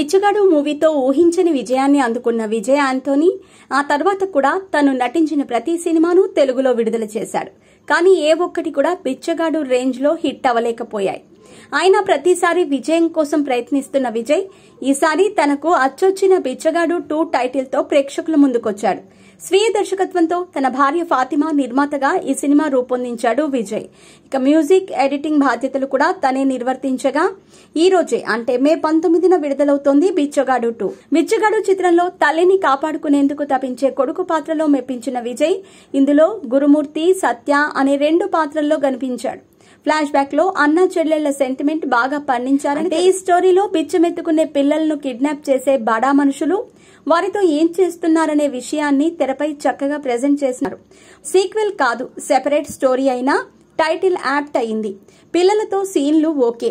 బిచ్చుగాడు మూవీతో ఊహించని విజయాన్ని అందుకున్న విజయ్ ఆంటోనీ ఆ తర్వాత కూడా తను నటించిన ప్రతి సినిమాను తెలుగులో విడుదల చేశాడు కానీ ఏ ఒక్కటి కూడా బిచ్చగాడు రేంజ్లో హిట్ అవ్వలేకపోయాయి ఆయన ప్రతిసారి విజయం కోసం ప్రయత్నిస్తున్న విజయ్ ఈసారి తనకు అచ్చొచ్చిన బిచ్చగాడు టూ టైటిల్తో ప్రేక్షకుల ముందుకొచ్చాడు స్వీయ దర్శకత్వంతో తన భార్య ఫాతిమా నిర్మాతగా ఈ సినిమా రూపొందించాడు విజయ్ ఇక మ్యూజిక్ ఎడిటింగ్ బాధ్యతలు కూడా తనే నిర్వర్తించగా ఈ రోజే అంటే మే పంతొమ్మిదిన విడుదలవుతోంది బిచ్చగాడు టూ బిచ్చగాడు చిత్రంలో తల్లిని కాపాడుకునేందుకు తపించే కొడుకు పాత్రలో మెప్పించిన విజయ్ ఇందులో గురుమూర్తి సత్య అనే రెండు పాత్రల్లో కనిపించాడు ఫ్లాష్ బ్యాక్ లో అన్న చెల్లెళ్ల సెంటిమెంట్ బాగా పండించారని ఈ స్టోరీలో బిచ్చమెత్తుకునే పిల్లలను కిడ్నాప్ చేసే బడా మనుషులు వారితో ఏం చేస్తున్నారనే విషయాన్ని తెరపై చక్కగా ప్రజెంట్ చేసినారు సీక్వెల్ కాదు సెపరేట్ స్టోరీ అయినా టైటిల్ యాప్ట్ అయింది పిల్లలతో సీన్లు ఓకే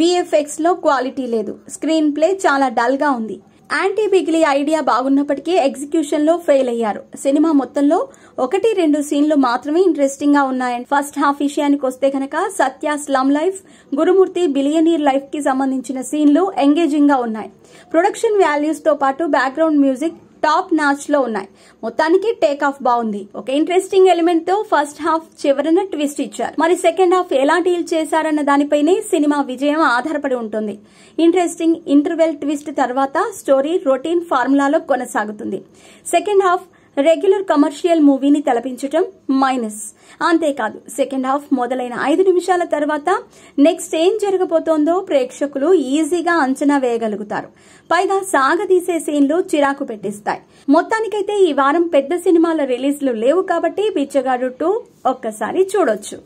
విఎఫ్ఎక్స్ లో క్వాలిటీ లేదు స్క్రీన్ ప్లే చాలా డల్ గా ఉంది యాంటీ బిగిలీ ఐడియా బాగున్నప్పటికీ ఎగ్జిక్యూషన్ లో ఫెయిల్ అయ్యారు సినిమా మొత్తంలో ఒకటి రెండు సీన్లు మాత్రమే ఇంట్రెస్టింగ్ గా ఉన్నాయండి ఫస్ట్ హాఫ్ విషయానికి వస్తే కనుక Satya slum life Gurumurthy billionaire life కి సంబంధించిన సీన్లు ఎంగేజింగ్ గా ఉన్నాయి ప్రొడక్షన్ వాల్యూస్ తో పాటు బ్యాక్గ్రౌండ్ మ్యూజిక్ టాప్ నాచ్లో ఉన్నాయి మొత్తానికి టేక్ ఆఫ్ బాగుంది ఒక ఇంట్రెస్టింగ్ ఎలిమెంట్ తో ఫస్ట్ హాఫ్ చివరన ట్విస్ట్ ఇచ్చారు మరి సెకండ్ హాఫ్ ఎలా డీల్ చేశారన్న దానిపైనే సినిమా విజయం ఆధారపడి ఉంటుంది ఇంట్రెస్టింగ్ ఇంటర్వెల్ ట్విస్ట్ తర్వాత స్టోరీ రొటీన్ ఫార్ములాలో కొనసాగుతుంది సెకండ్ హాఫ్ రెగ్యులర్ కమర్షియల్ మూవీని తలపించటం మైనస్ అంతేకాదు సెకండ్ హాఫ్ మొదలైన ఐదు నిమిషాల తర్వాత నెక్స్ట్ ఏం జరగబోతోందో ప్రేక్షకులు ఈజీగా అంచనా వేయగలుగుతారు పైగా సాగదీసే సీన్లు చిరాకు పెట్టిస్తాయి మొత్తానికైతే ఈ వారం పెద్ద సినిమాల రిలీజ్లు లేవు కాబట్టి బిచ్చగాడు టూ ఒక్కసారి చూడొచ్చు